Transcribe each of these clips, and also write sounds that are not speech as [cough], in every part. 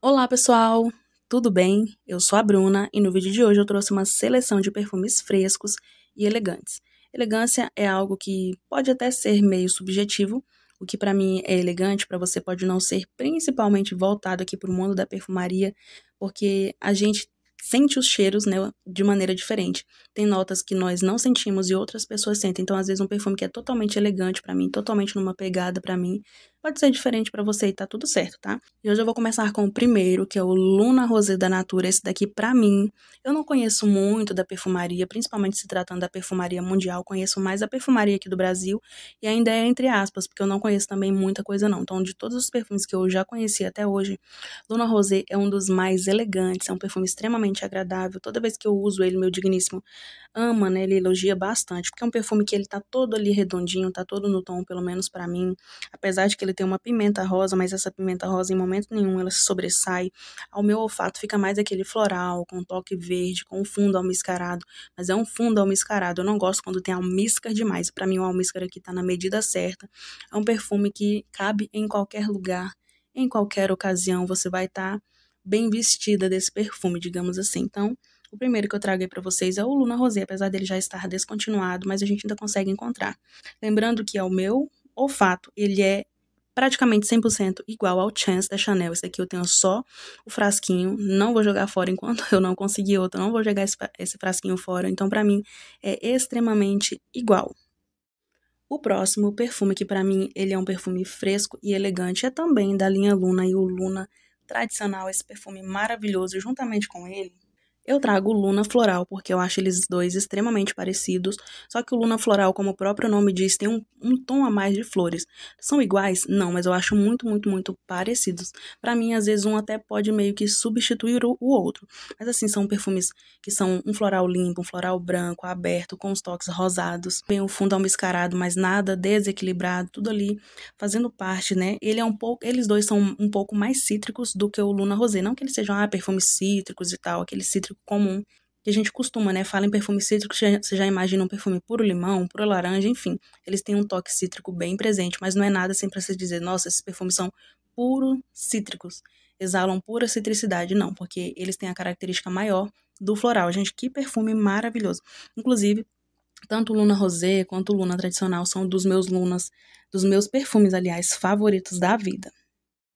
Olá pessoal, tudo bem? Eu sou a Bruna e no vídeo de hoje eu trouxe uma seleção de perfumes frescos e elegantes. Elegância é algo que pode até ser meio subjetivo, o que para mim é elegante, para você pode não ser, principalmente voltado aqui para o mundo da perfumaria, porque a gente sente os cheiros né, de maneira diferente. Tem notas que nós não sentimos e outras pessoas sentem. Então, às vezes, um perfume que é totalmente elegante para mim, totalmente numa pegada para mim, pode ser diferente para você e tá tudo certo, tá? E hoje eu vou começar com o primeiro, que é o Luna Rosé da Natura. Esse daqui, para mim, eu não conheço muito da perfumaria, principalmente se tratando da perfumaria mundial, conheço mais a perfumaria aqui do Brasil e ainda é entre aspas, porque eu não conheço também muita coisa não. Então, de todos os perfumes que eu já conheci até hoje, Luna Rosé é um dos mais elegantes, é um perfume extremamente agradável. Toda vez que eu uso ele, meu digníssimo ama, né? Ele elogia bastante, porque é um perfume que ele tá todo ali redondinho, tá todo no tom, pelo menos para mim, apesar de que ele tem uma pimenta rosa, mas essa pimenta rosa em momento nenhum ela se sobressai. Ao meu olfato fica mais aquele floral, com toque verde, com fundo almiscarado, mas é um fundo almiscarado. Eu não gosto quando tem almíscar demais. Para mim o almíscar aqui tá na medida certa. É um perfume que cabe em qualquer lugar, em qualquer ocasião, você vai estar tá bem vestida desse perfume, digamos assim. Então, o primeiro que eu trago aí para vocês é o Luna Rosé, apesar dele já estar descontinuado, mas a gente ainda consegue encontrar. Lembrando que é o meu olfato, ele é praticamente 100% igual ao Chance da Chanel. Esse aqui eu tenho só o frasquinho, não vou jogar fora enquanto [laughs] eu não conseguir outro, não vou jogar esse, esse frasquinho fora. Então, para mim, é extremamente igual. O próximo perfume, que para mim ele é um perfume fresco e elegante, é também da linha Luna e o Luna tradicional, esse perfume maravilhoso, juntamente com ele, eu trago o Luna Floral porque eu acho eles dois extremamente parecidos, só que o Luna Floral, como o próprio nome diz, tem um, um tom a mais de flores. São iguais? Não, mas eu acho muito, muito, muito parecidos. Para mim, às vezes, um até pode meio que substituir o, o outro. Mas assim, são perfumes que são um floral limpo, um floral branco, aberto, com os toques rosados. Tem o fundo almiscarado, mas nada desequilibrado, tudo ali fazendo parte, né? Ele é um pouco, eles dois são um pouco mais cítricos do que o Luna Rosé. Não que eles sejam ah, perfumes cítricos e tal, aquele cítrico comum que a gente costuma, né? Fala em perfume cítrico, você já imagina um perfume puro limão, puro laranja, enfim. Eles têm um toque cítrico bem presente, mas não é nada assim pra se dizer, nossa, esses perfumes são puro cítricos, exalam pura citricidade, não, porque eles têm a característica maior do floral. Gente, que perfume maravilhoso. Inclusive, tanto Luna Rosé quanto Luna Tradicional são dos meus Lunas, dos meus perfumes, aliás, favoritos da vida.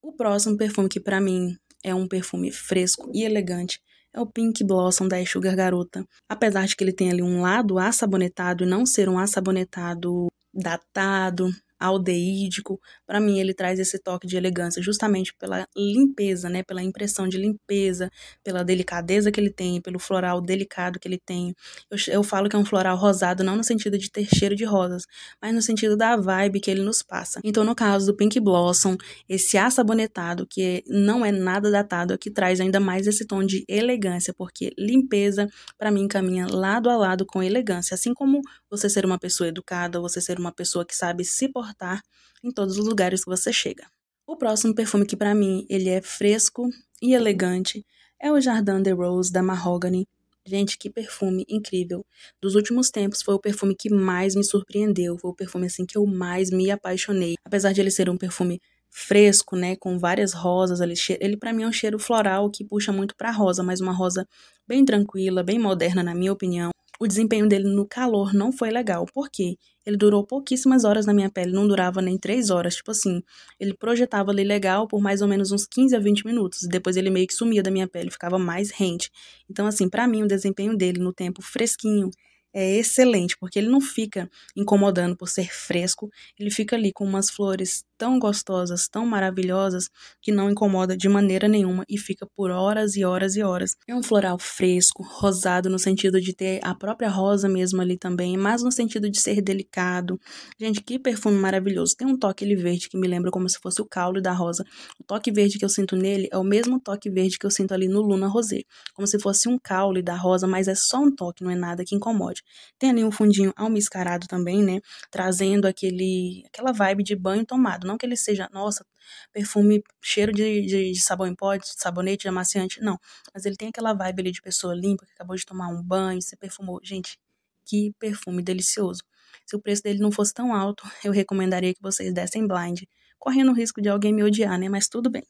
O próximo perfume que para mim é um perfume fresco e elegante é o Pink Blossom da Sugar Garota. Apesar de que ele tem ali um lado assabonetado e não ser um assabonetado datado, aldeídico. Para mim, ele traz esse toque de elegância justamente pela limpeza, né? Pela impressão de limpeza, pela delicadeza que ele tem, pelo floral delicado que ele tem. Eu, eu falo que é um floral rosado, não no sentido de ter cheiro de rosas, mas no sentido da vibe que ele nos passa. Então, no caso do Pink Blossom, esse assabonetado, que não é nada datado, é que traz ainda mais esse tom de elegância, porque limpeza, para mim, caminha lado a lado com elegância. Assim como você ser uma pessoa educada, você ser uma pessoa que sabe se portar transportar em todos os lugares que você chega. O próximo perfume que para mim ele é fresco e elegante é o Jardin de Rose da Mahogany. Gente, que perfume incrível. Dos últimos tempos foi o perfume que mais me surpreendeu, foi o perfume assim que eu mais me apaixonei. Apesar de ele ser um perfume fresco, né, com várias rosas ali, ele para mim é um cheiro floral que puxa muito para rosa, mas uma rosa bem tranquila, bem moderna na minha opinião o desempenho dele no calor não foi legal, porque ele durou pouquíssimas horas na minha pele, não durava nem três horas, tipo assim, ele projetava ali legal por mais ou menos uns 15 a 20 minutos, e depois ele meio que sumia da minha pele, ficava mais rente. Então assim, para mim o desempenho dele no tempo fresquinho é excelente, porque ele não fica incomodando por ser fresco, ele fica ali com umas flores tão gostosas, tão maravilhosas, que não incomoda de maneira nenhuma e fica por horas e horas e horas. É um floral fresco, rosado, no sentido de ter a própria rosa mesmo ali também, mas no sentido de ser delicado. Gente, que perfume maravilhoso! Tem um toque ele verde que me lembra como se fosse o caule da rosa. O toque verde que eu sinto nele é o mesmo toque verde que eu sinto ali no Luna Rosé, como se fosse um caule da rosa, mas é só um toque, não é nada que incomode. Tem ali um fundinho almiscarado também, né? Trazendo aquele, aquela vibe de banho tomado. Não que ele seja, nossa, perfume, cheiro de, de, de sabão em pó, de sabonete, de amaciante, não. Mas ele tem aquela vibe ali de pessoa limpa, que acabou de tomar um banho, se perfumou. Gente, que perfume delicioso. Se o preço dele não fosse tão alto, [laughs] eu recomendaria que vocês dessem blind, correndo o risco de alguém me odiar, né? Mas tudo bem.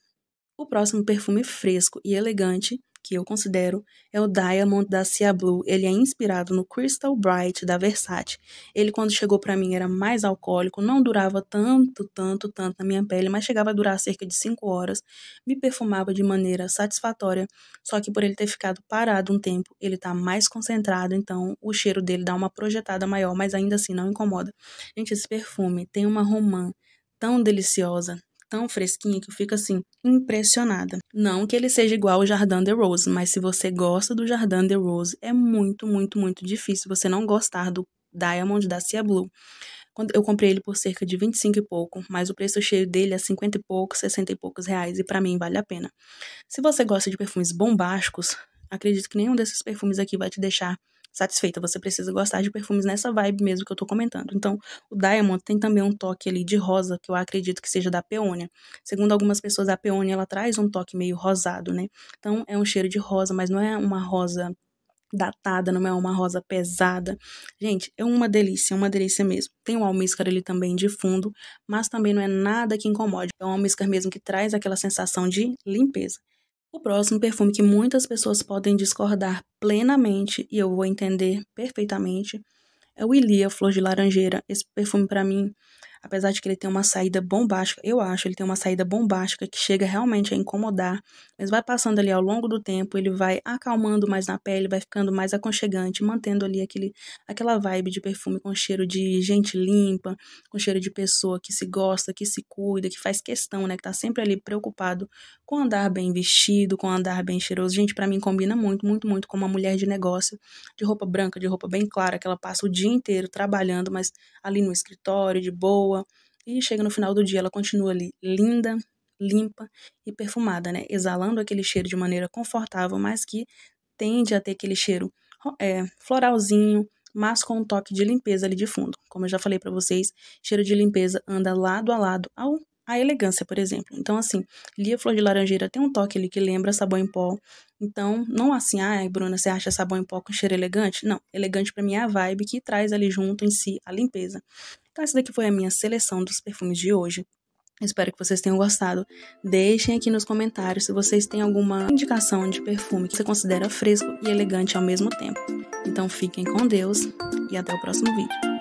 O próximo perfume fresco e elegante que eu considero é o Diamond da Cia Blue. Ele é inspirado no Crystal Bright da Versace. Ele, quando chegou para mim, era mais alcoólico, não durava tanto, tanto, tanto na minha pele, mas chegava a durar cerca de 5 horas. Me perfumava de maneira satisfatória, só que por ele ter ficado parado um tempo, ele tá mais concentrado, então o cheiro dele dá uma projetada maior, mas ainda assim não incomoda. Gente, esse perfume tem uma romã tão deliciosa, tão fresquinha que eu fico assim, impressionada. Não que ele seja igual ao Jardim de Rose, mas se você gosta do Jardim de Rose, é muito, muito, muito difícil você não gostar do Diamond da Cia Blue. Eu comprei ele por cerca de 25 e pouco, mas o preço cheio dele é 50 e pouco, 60 e poucos reais, e para mim vale a pena. Se você gosta de perfumes bombásticos, acredito que nenhum desses perfumes aqui vai te deixar satisfeita. Você precisa gostar de perfumes nessa vibe mesmo que eu tô comentando. Então, o Diamond tem também um toque ali de rosa, que eu acredito que seja da peônia. Segundo algumas pessoas, a peônia ela traz um toque meio rosado, né? Então, é um cheiro de rosa, mas não é uma rosa datada, não é uma rosa pesada. Gente, é uma delícia, é uma delícia mesmo. Tem o um almíscar ali também de fundo, mas também não é nada que incomode. É um almíscar mesmo que traz aquela sensação de limpeza. O próximo perfume que muitas pessoas podem discordar plenamente e eu vou entender perfeitamente é o Ilia Flor de Laranjeira. Esse perfume para mim apesar de que ele tem uma saída bombástica, eu acho, ele tem uma saída bombástica que chega realmente a incomodar, mas vai passando ali ao longo do tempo, ele vai acalmando mais na pele, vai ficando mais aconchegante, mantendo ali aquele, aquela vibe de perfume com cheiro de gente limpa, com cheiro de pessoa que se gosta, que se cuida, que faz questão, né, que tá sempre ali preocupado com andar bem vestido, com andar bem cheiroso. Gente, para mim combina muito, muito, muito com uma mulher de negócio, de roupa branca, de roupa bem clara, que ela passa o dia inteiro trabalhando, mas ali no escritório, de boa, boa. E chega no final do dia, ela continua ali linda, limpa e perfumada, né? Exalando aquele cheiro de maneira confortável, mas que tende a ter aquele cheiro é, floralzinho, mas com um toque de limpeza ali de fundo. Como eu já falei para vocês, cheiro de limpeza anda lado a lado ao a elegância, por exemplo. Então, assim, Lia Flor de Laranjeira tem um toque ali que lembra sabão em pó. Então, não assim, ai, ah, Bruna, você acha sabão em pó com cheiro elegante? Não, elegante para mim é a vibe que traz ali junto em si a limpeza. Então, essa daqui foi a minha seleção dos perfumes de hoje. Espero que vocês tenham gostado. Deixem aqui nos comentários se vocês têm alguma indicação de perfume que você considera fresco e elegante ao mesmo tempo. Então fiquem com Deus e até o próximo vídeo.